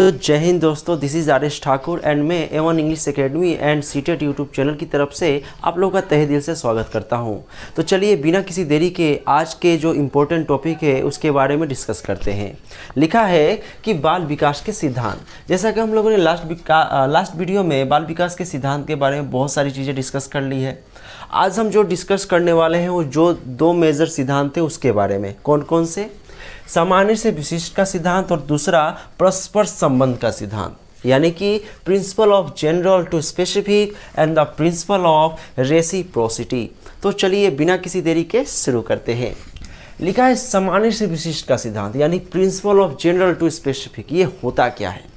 तो जय हिंद दोस्तों this is Aresh Thakur and मैं Avon English academy and CTET YouTube channel की तरफ से आप लोगों का तहे दिल से स्वागत करता हूं तो चलिए बिना किसी देरी के आज के जो इम्पोर्टेंट टॉपिक है उसके बारे में डिस्कस करते हैं लिखा है कि बाल विकास के सिद्धांत जैसा कि हम लोगों ने लास्ट लास्ट वीडियो में बाल विकास के सिद्धांत के बारे में बहुत सारी चीज़ें डिस्कस कर ली है आज हम जो डिस्कस करने वाले हैं वो जो दो मेजर सिद्धांत हैं उसके बारे में कौन कौन से सामान्य से विशिष्ट का सिद्धांत और दूसरा परस्पर संबंध का सिद्धांत यानी कि principle of general to specific and the principle of reciprocity तो चलिए बिना किसी देरी के शुरू करते हैं लिखा है सामान्य से विशिष्ट का सिद्धांत यानी principle of general to specific ये होता क्या है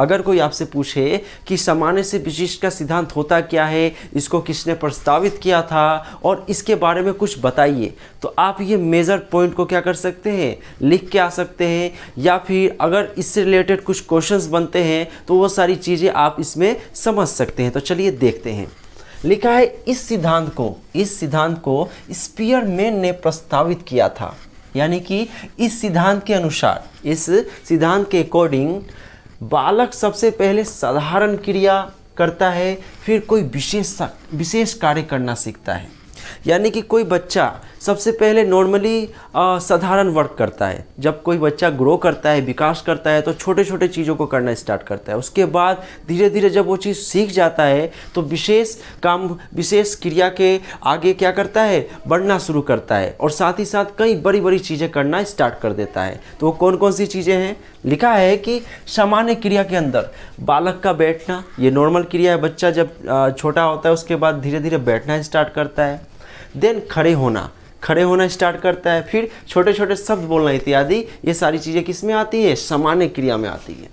अगर कोई आपसे पूछे कि सामान्य से विशिष्ट का सिद्धांत होता क्या है इसको किसने प्रस्तावित किया था और इसके बारे में कुछ बताइए तो आप ये मेजर पॉइंट को क्या कर सकते हैं लिख के आ सकते हैं या फिर अगर इससे रिलेटेड कुछ क्वेश्चंस बनते हैं तो वो सारी चीज़ें आप इसमें समझ सकते हैं तो चलिए देखते हैं लिखा है इस सिद्धांत को इस सिद्धांत को स्पीयरमैन ने प्रस्तावित किया था यानी कि इस सिद्धांत के अनुसार इस सिद्धांत के अकॉर्डिंग बालक सबसे पहले साधारण क्रिया करता है फिर कोई विशेष विशेष कार्य करना सीखता है यानी कि कोई बच्चा सबसे पहले नॉर्मली साधारण वर्क करता है जब कोई बच्चा ग्रो करता है विकास करता है तो छोटे छोटे चीज़ों को करना स्टार्ट करता है उसके बाद धीरे धीरे जब वो चीज़ सीख जाता है तो विशेष काम विशेष क्रिया के आगे क्या करता है बढ़ना शुरू करता है और साथ ही साथ कई बड़ी बड़ी चीज़ें करना स्टार्ट कर देता है तो वो कौन कौन सी चीज़ें हैं लिखा है कि सामान्य क्रिया के अंदर बालक का बैठना ये नॉर्मल क्रिया है बच्चा जब छोटा होता है उसके बाद धीरे धीरे बैठना स्टार्ट करता है देन खड़े होना खड़े होना स्टार्ट करता है फिर छोटे छोटे शब्द बोलना इत्यादि ये सारी चीज़ें किस में आती है सामान्य क्रिया में आती है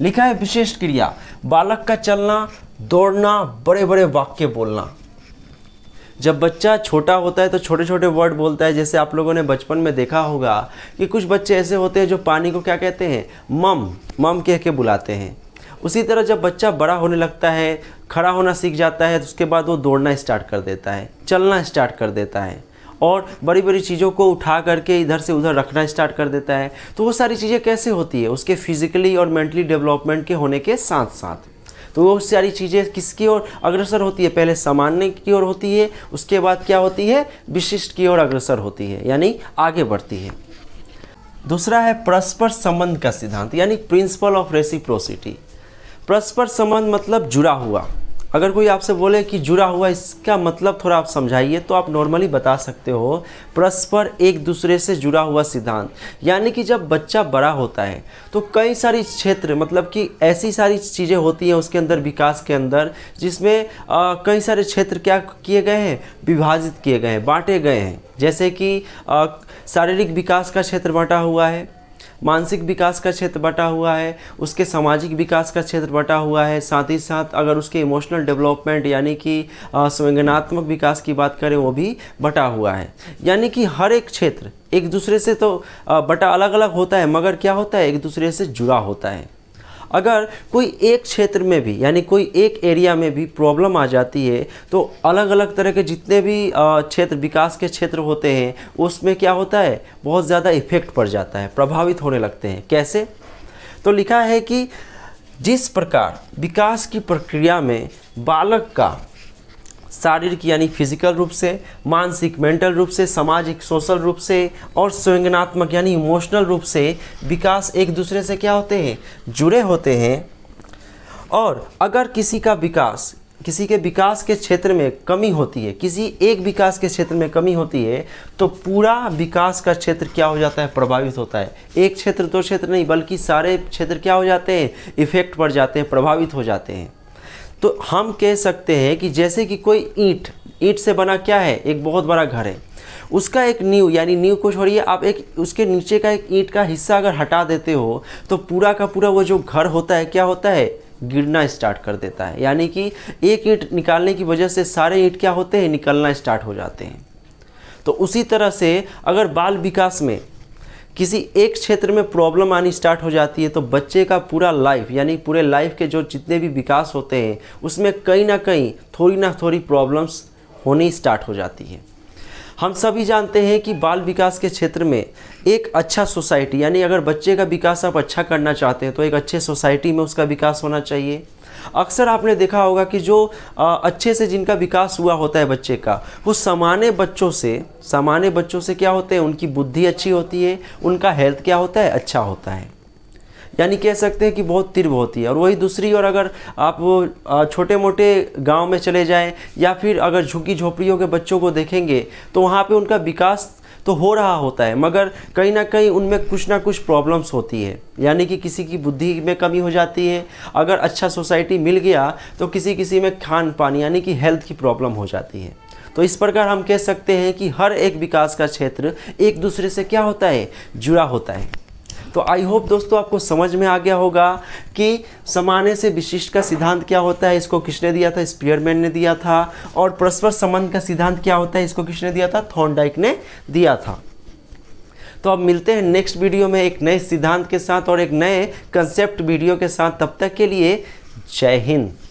लिखा है विशेष क्रिया बालक का चलना दौड़ना बड़े बड़े वाक्य बोलना जब बच्चा छोटा होता है तो छोटे छोटे वर्ड बोलता है जैसे आप लोगों ने बचपन में देखा होगा कि कुछ बच्चे ऐसे होते हैं जो पानी को क्या कहते हैं मम मम कह के बुलाते हैं उसी तरह जब बच्चा बड़ा होने लगता है खड़ा होना सीख जाता है तो उसके बाद वो दौड़ना स्टार्ट कर देता है चलना स्टार्ट कर देता है और बड़ी बड़ी चीज़ों को उठा करके इधर से उधर रखना स्टार्ट कर देता है तो वो सारी चीज़ें कैसे होती है उसके फिजिकली और मेंटली डेवलपमेंट के होने के साथ साथ तो वो सारी चीज़ें किसकी ओर अग्रसर होती है पहले सामान्य की ओर होती है उसके बाद क्या होती है विशिष्ट की ओर अग्रसर होती है यानी आगे बढ़ती है दूसरा है परस्पर संबंध का सिद्धांत यानी प्रिंसिपल ऑफ रेसिप्रोसिटी परस्पर संबंध मतलब जुड़ा हुआ अगर कोई आपसे बोले कि जुड़ा हुआ इसका मतलब थोड़ा आप समझाइए तो आप नॉर्मली बता सकते हो परस्पर एक दूसरे से जुड़ा हुआ सिद्धांत यानी कि जब बच्चा बड़ा होता है तो कई सारी क्षेत्र मतलब कि ऐसी सारी चीज़ें होती हैं उसके अंदर विकास के अंदर जिसमें कई सारे क्षेत्र क्या किए गए हैं विभाजित किए गए हैं बाँटे गए हैं जैसे कि शारीरिक विकास का क्षेत्र बाँटा हुआ है मानसिक विकास का क्षेत्र बटा हुआ है उसके सामाजिक विकास का क्षेत्र बटा हुआ है साथ ही साथ अगर उसके इमोशनल डेवलपमेंट यानी कि संवेदनात्मक विकास की बात करें वो भी बटा हुआ है यानी कि हर एक क्षेत्र एक दूसरे से तो बटा अलग अलग होता है मगर क्या होता है एक दूसरे से जुड़ा होता है अगर कोई एक क्षेत्र में भी यानी कोई एक एरिया में भी प्रॉब्लम आ जाती है तो अलग अलग तरह के जितने भी क्षेत्र विकास के क्षेत्र होते हैं उसमें क्या होता है बहुत ज़्यादा इफेक्ट पड़ जाता है प्रभावित होने लगते हैं कैसे तो लिखा है कि जिस प्रकार विकास की प्रक्रिया में बालक का शारीरिक यानी फिजिकल रूप से मानसिक मेंटल रूप से सामाजिक सोशल रूप से और संज्ञानात्मक यानी इमोशनल रूप से विकास एक दूसरे से क्या होते हैं जुड़े होते हैं और अगर किसी का विकास किसी के विकास के क्षेत्र में कमी होती है किसी एक विकास के क्षेत्र में कमी होती है तो पूरा विकास का क्षेत्र क्या हो जाता है प्रभावित होता है एक क्षेत्र दो तो क्षेत्र नहीं बल्कि सारे क्षेत्र क्या हो जाते हैं इफेक्ट पड़ जाते हैं प्रभावित हो जाते हैं तो हम कह सकते हैं कि जैसे कि कोई ईंट ईंट से बना क्या है एक बहुत बड़ा घर है उसका एक न्यू यानी न्यू को छोड़िए आप एक उसके नीचे का एक ईंट का हिस्सा अगर हटा देते हो तो पूरा का पूरा वो जो घर होता है क्या होता है गिरना स्टार्ट कर देता है यानी कि एक ईंट निकालने की वजह से सारे ईंट क्या होते हैं निकलना स्टार्ट हो जाते हैं तो उसी तरह से अगर बाल विकास में किसी एक क्षेत्र में प्रॉब्लम आनी स्टार्ट हो जाती है तो बच्चे का पूरा लाइफ यानी पूरे लाइफ के जो जितने भी विकास होते हैं उसमें कहीं ना कहीं थोड़ी ना थोड़ी प्रॉब्लम्स होनी स्टार्ट हो जाती है हम सभी जानते हैं कि बाल विकास के क्षेत्र में एक अच्छा सोसाइटी यानी अगर बच्चे का विकास आप अच्छा करना चाहते हैं तो एक अच्छे सोसाइटी में उसका विकास होना चाहिए अक्सर आपने देखा होगा कि जो अच्छे से जिनका विकास हुआ होता है बच्चे का वो सामान्य बच्चों से सामान्य बच्चों से क्या होते हैं उनकी बुद्धि अच्छी होती है उनका हेल्थ क्या होता है अच्छा होता है यानी कह सकते हैं कि बहुत तीव्र होती है और वही दूसरी और अगर आप वो छोटे मोटे गांव में चले जाएं या फिर अगर झुग्गी झोपड़ियों के बच्चों को देखेंगे तो वहाँ पे उनका विकास तो हो रहा होता है मगर कहीं ना कहीं उनमें कुछ ना कुछ प्रॉब्लम्स होती है यानी कि किसी की बुद्धि में कमी हो जाती है अगर अच्छा सोसाइटी मिल गया तो किसी किसी में खान पान यानी कि हेल्थ की प्रॉब्लम हो जाती है तो इस प्रकार हम कह सकते हैं कि हर एक विकास का क्षेत्र एक दूसरे से क्या होता है जुड़ा होता है तो आई होप दोस्तों आपको समझ में आ गया होगा कि समाने से विशिष्ट का सिद्धांत क्या होता है इसको किसने दिया था स्पीयरमैन ने दिया था और परस्पर संबंध का सिद्धांत क्या होता है इसको किसने दिया था थॉर्नडाइक ने दिया था तो अब मिलते हैं नेक्स्ट वीडियो में एक नए सिद्धांत के साथ और एक नए कंसेप्ट वीडियो के साथ तब तक के लिए जय हिंद